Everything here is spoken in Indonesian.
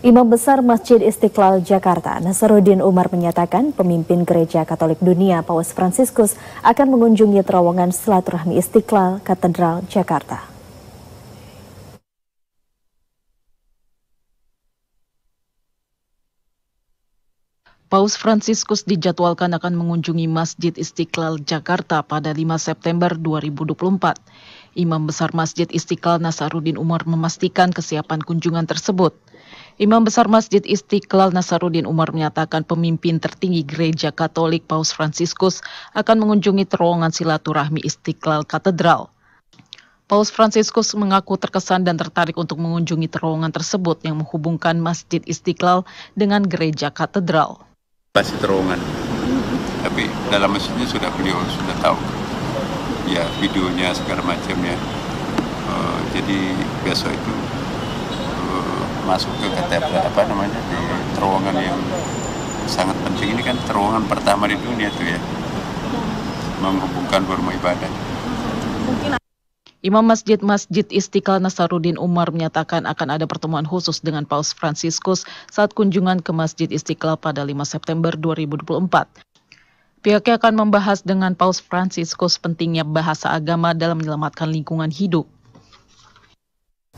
Imam Besar Masjid Istiqlal Jakarta, Nasaruddin Umar menyatakan pemimpin gereja Katolik dunia Paus Franciscus akan mengunjungi terowongan silaturahmi Istiqlal Katedral Jakarta. Paus Franciscus dijadwalkan akan mengunjungi Masjid Istiqlal Jakarta pada 5 September 2024. Imam Besar Masjid Istiqlal Nasaruddin Umar memastikan kesiapan kunjungan tersebut. Imam Besar Masjid Istiqlal Nasaruddin Umar menyatakan pemimpin tertinggi gereja Katolik Paus Fransiskus akan mengunjungi terowongan silaturahmi Istiqlal Katedral. Paus Fransiskus mengaku terkesan dan tertarik untuk mengunjungi terowongan tersebut yang menghubungkan Masjid Istiqlal dengan gereja katedral. Pasti terowongan, tapi dalam masjidnya sudah beliau sudah tahu. Ya, videonya segala macamnya. Eh, jadi besok itu masuk ke KTP apa namanya di terowongan yang sangat penting ini kan terowongan pertama di dunia tuh ya menghubungkan rumah ibadah. Imam Masjid-Masjid Istiqlal Nasaruddin Umar menyatakan akan ada pertemuan khusus dengan Paus Fransiskus saat kunjungan ke Masjid Istiqlal pada 5 September 2024. Pihaknya akan membahas dengan Paus Fransiskus pentingnya bahasa agama dalam menyelamatkan lingkungan hidup.